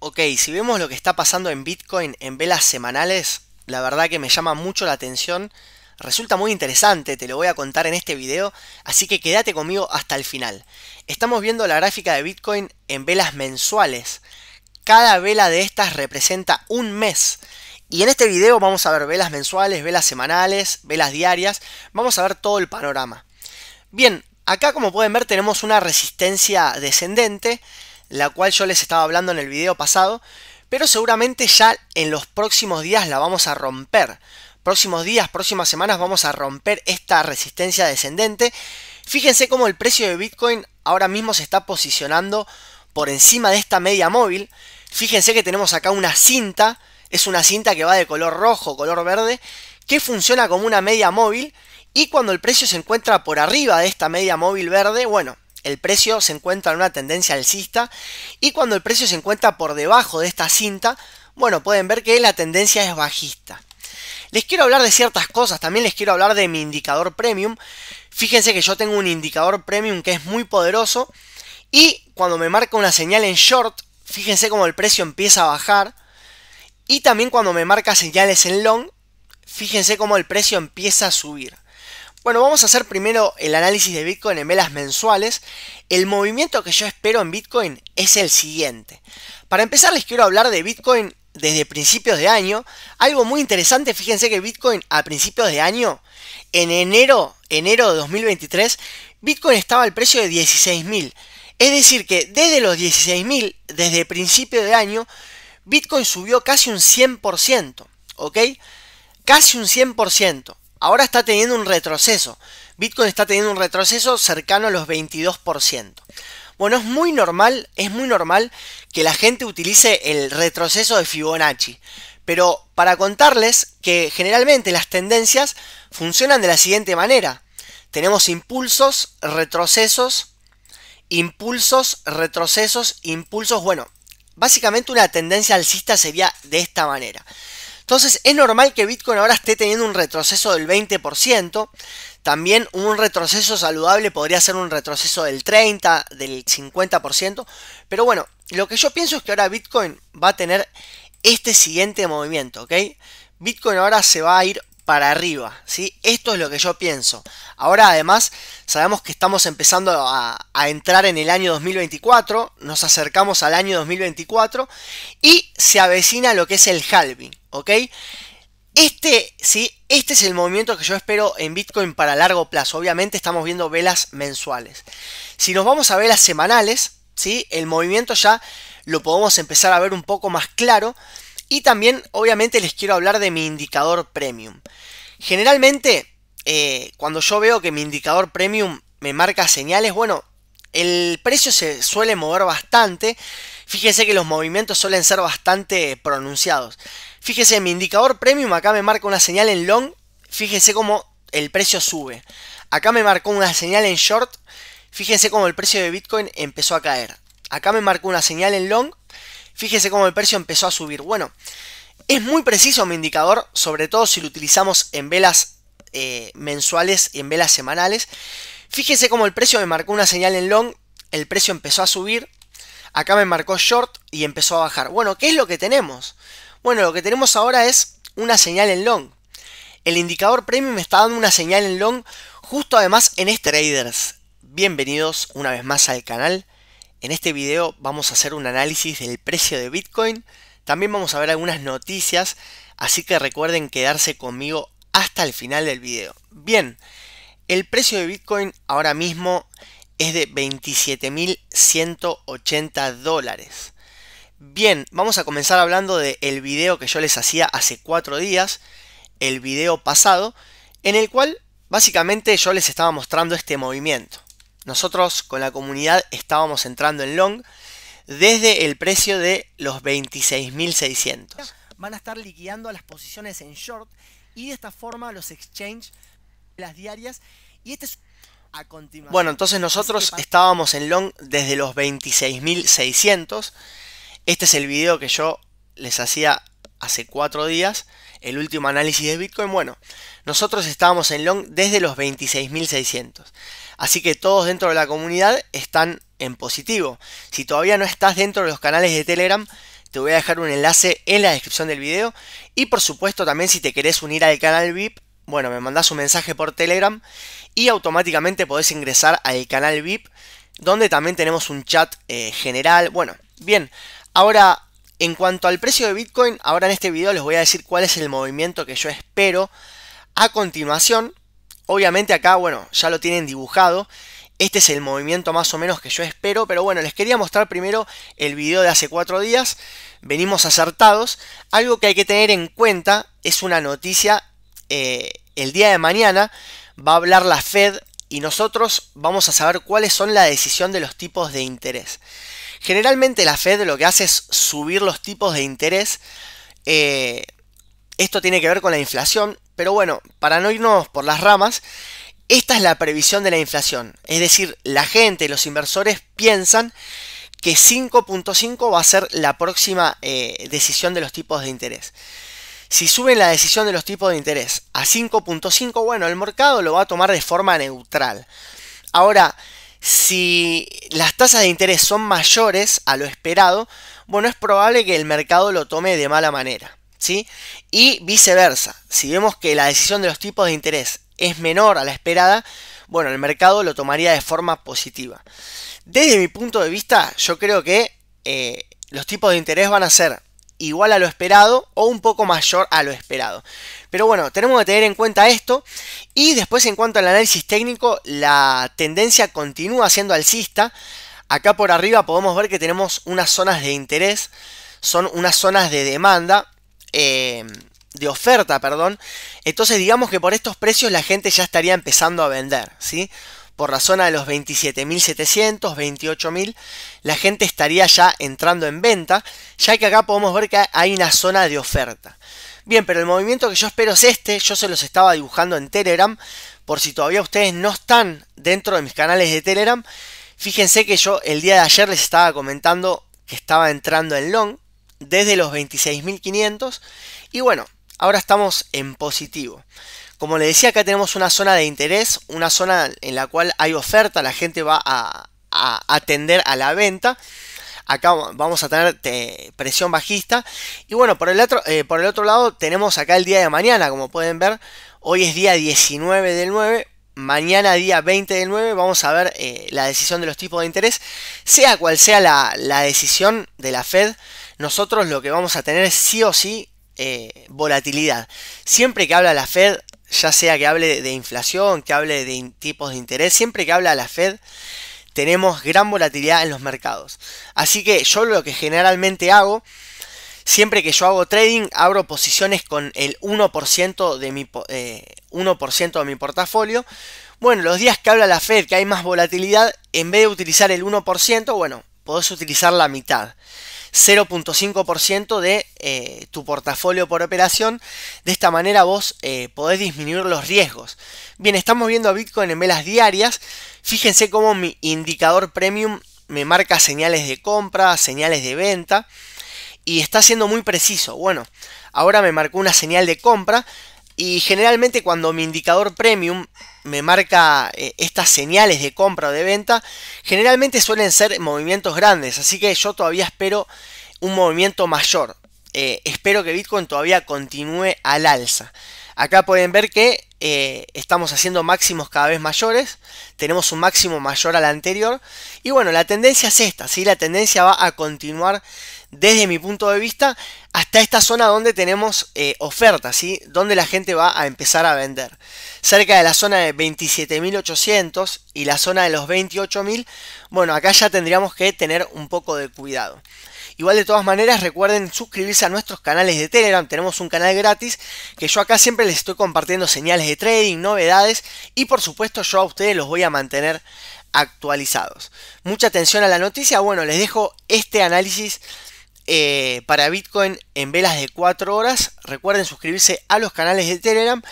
Ok, si vemos lo que está pasando en Bitcoin en velas semanales, la verdad que me llama mucho la atención. Resulta muy interesante, te lo voy a contar en este video, así que quédate conmigo hasta el final. Estamos viendo la gráfica de Bitcoin en velas mensuales. Cada vela de estas representa un mes. Y en este video vamos a ver velas mensuales, velas semanales, velas diarias. Vamos a ver todo el panorama. Bien, acá como pueden ver tenemos una resistencia descendente la cual yo les estaba hablando en el video pasado, pero seguramente ya en los próximos días la vamos a romper. Próximos días, próximas semanas vamos a romper esta resistencia descendente. Fíjense cómo el precio de Bitcoin ahora mismo se está posicionando por encima de esta media móvil. Fíjense que tenemos acá una cinta, es una cinta que va de color rojo, color verde, que funciona como una media móvil y cuando el precio se encuentra por arriba de esta media móvil verde, bueno, el precio se encuentra en una tendencia alcista y cuando el precio se encuentra por debajo de esta cinta, bueno, pueden ver que la tendencia es bajista. Les quiero hablar de ciertas cosas, también les quiero hablar de mi indicador premium. Fíjense que yo tengo un indicador premium que es muy poderoso y cuando me marca una señal en short, fíjense cómo el precio empieza a bajar. Y también cuando me marca señales en long, fíjense cómo el precio empieza a subir. Bueno, vamos a hacer primero el análisis de Bitcoin en velas mensuales. El movimiento que yo espero en Bitcoin es el siguiente. Para empezar les quiero hablar de Bitcoin desde principios de año. Algo muy interesante, fíjense que Bitcoin a principios de año, en enero, enero de 2023, Bitcoin estaba al precio de 16.000. Es decir que desde los 16.000, desde principio de año, Bitcoin subió casi un 100%, ¿ok? Casi un 100%. Ahora está teniendo un retroceso. Bitcoin está teniendo un retroceso cercano a los 22%. Bueno, es muy normal, es muy normal que la gente utilice el retroceso de Fibonacci. Pero para contarles que generalmente las tendencias funcionan de la siguiente manera. Tenemos impulsos, retrocesos, impulsos, retrocesos, impulsos. Bueno, básicamente una tendencia alcista sería de esta manera. Entonces es normal que Bitcoin ahora esté teniendo un retroceso del 20%. También un retroceso saludable podría ser un retroceso del 30, del 50%. Pero bueno, lo que yo pienso es que ahora Bitcoin va a tener este siguiente movimiento, ¿ok? Bitcoin ahora se va a ir para arriba. ¿sí? Esto es lo que yo pienso. Ahora además sabemos que estamos empezando a, entrar en el año 2024, nos acercamos al año 2024 y se avecina lo que es el halving. ¿ok? Este, ¿sí? este es el movimiento que yo espero en Bitcoin para largo plazo. Obviamente estamos viendo velas mensuales. Si nos vamos a velas semanales, ¿sí? el movimiento ya lo podemos empezar a ver un poco más claro. Y también, obviamente, les quiero hablar de mi indicador premium. Generalmente, eh, cuando yo veo que mi indicador premium me marca señales, bueno, el precio se suele mover bastante. Fíjense que los movimientos suelen ser bastante pronunciados. Fíjense, mi indicador premium acá me marca una señal en long. Fíjense cómo el precio sube. Acá me marcó una señal en short. Fíjense cómo el precio de Bitcoin empezó a caer. Acá me marcó una señal en long. Fíjese cómo el precio empezó a subir. Bueno, es muy preciso mi indicador, sobre todo si lo utilizamos en velas eh, mensuales y en velas semanales. Fíjese cómo el precio me marcó una señal en long, el precio empezó a subir, acá me marcó short y empezó a bajar. Bueno, ¿qué es lo que tenemos? Bueno, lo que tenemos ahora es una señal en long. El indicador premium me está dando una señal en long justo además en este traders. Bienvenidos una vez más al canal. En este video vamos a hacer un análisis del precio de Bitcoin, también vamos a ver algunas noticias, así que recuerden quedarse conmigo hasta el final del video. Bien, el precio de Bitcoin ahora mismo es de 27.180 dólares. Bien, vamos a comenzar hablando del video que yo les hacía hace cuatro días, el video pasado, en el cual básicamente yo les estaba mostrando este movimiento. Nosotros con la comunidad estábamos entrando en long desde el precio de los 26.600. Van a estar liquidando las posiciones en short y de esta forma los exchange las diarias y este es a continuación. Bueno, entonces nosotros estábamos en long desde los 26.600. Este es el video que yo les hacía hace cuatro días el último análisis de Bitcoin. Bueno, nosotros estábamos en long desde los 26.600. Así que todos dentro de la comunidad están en positivo. Si todavía no estás dentro de los canales de Telegram, te voy a dejar un enlace en la descripción del video. Y por supuesto también si te querés unir al canal VIP, bueno, me mandás un mensaje por Telegram y automáticamente podés ingresar al canal VIP, donde también tenemos un chat eh, general. Bueno, bien, ahora en cuanto al precio de Bitcoin, ahora en este video les voy a decir cuál es el movimiento que yo espero a continuación. Obviamente acá, bueno, ya lo tienen dibujado. Este es el movimiento más o menos que yo espero, pero bueno, les quería mostrar primero el video de hace cuatro días. Venimos acertados. Algo que hay que tener en cuenta es una noticia. Eh, el día de mañana va a hablar la Fed y nosotros vamos a saber cuáles son la decisión de los tipos de interés. Generalmente la Fed lo que hace es subir los tipos de interés. Eh, esto tiene que ver con la inflación, pero bueno, para no irnos por las ramas, esta es la previsión de la inflación. Es decir, la gente, los inversores piensan que 5.5 va a ser la próxima eh, decisión de los tipos de interés. Si suben la decisión de los tipos de interés a 5.5, bueno, el mercado lo va a tomar de forma neutral. Ahora, si las tasas de interés son mayores a lo esperado, bueno, es probable que el mercado lo tome de mala manera. ¿sí? Y viceversa, si vemos que la decisión de los tipos de interés es menor a la esperada, bueno, el mercado lo tomaría de forma positiva. Desde mi punto de vista, yo creo que eh, los tipos de interés van a ser igual a lo esperado o un poco mayor a lo esperado. Pero bueno, tenemos que tener en cuenta esto. Y después en cuanto al análisis técnico, la tendencia continúa siendo alcista. Acá por arriba podemos ver que tenemos unas zonas de interés, son unas zonas de demanda. Eh, de oferta, perdón. Entonces digamos que por estos precios la gente ya estaría empezando a vender, ¿sí? por la zona de los 27.700, 28.000, la gente estaría ya entrando en venta, ya que acá podemos ver que hay una zona de oferta. Bien, pero el movimiento que yo espero es este, yo se los estaba dibujando en Telegram, por si todavía ustedes no están dentro de mis canales de Telegram, fíjense que yo el día de ayer les estaba comentando que estaba entrando en long desde los 26.500 y bueno, ahora estamos en positivo. Como les decía, acá tenemos una zona de interés, una zona en la cual hay oferta, la gente va a, atender a la venta. Acá vamos a tener eh, presión bajista. Y bueno, por el, otro, eh, por el otro lado tenemos acá el día de mañana, como pueden ver. Hoy es día 19 del 9, mañana día 20 del 9 vamos a ver eh, la decisión de los tipos de interés. Sea cual sea la, decisión de la Fed, nosotros lo que vamos a tener es sí o sí volatilidad. Siempre que habla la Fed ya sea que hable de inflación, que hable de tipos de interés, siempre que habla la Fed, tenemos gran volatilidad en los mercados. Así que yo lo que generalmente hago, siempre que yo hago trading, abro posiciones con el 1% de mi, 1 eh, de mi portafolio. Bueno, los días que habla la Fed, que hay más volatilidad, en vez de utilizar el 1%, bueno, podés utilizar la mitad. 0.5% de eh, tu portafolio por operación. De esta manera vos eh, podés disminuir los riesgos. Bien, estamos viendo a Bitcoin en velas diarias. Fíjense cómo mi indicador premium me marca señales de compra, señales de venta. Y está siendo muy preciso. Bueno, ahora me marcó una señal de compra. Y generalmente cuando mi indicador premium me marca eh, estas señales de compra o de venta, generalmente suelen ser movimientos grandes, así que yo todavía espero un movimiento mayor. Eh, espero que Bitcoin todavía continúe al alza. Acá pueden ver que eh, estamos haciendo máximos cada vez mayores, tenemos un máximo mayor al anterior y bueno, la tendencia es esta, ¿sí? la tendencia va a continuar desde mi punto de vista, hasta esta zona donde tenemos eh, ofertas, ¿sí? donde la gente va a empezar a vender. Cerca de la zona de 27.800 y la zona de los 28.000, bueno, acá ya tendríamos que tener un poco de cuidado. Igual de todas maneras recuerden suscribirse a nuestros canales de Telegram, tenemos un canal gratis que yo acá siempre les estoy compartiendo señales de trading, novedades y por supuesto yo a ustedes los voy a mantener actualizados. Mucha atención a la noticia, bueno les dejo este análisis eh, para Bitcoin en velas de 4 horas. Recuerden suscribirse a los canales de Telegram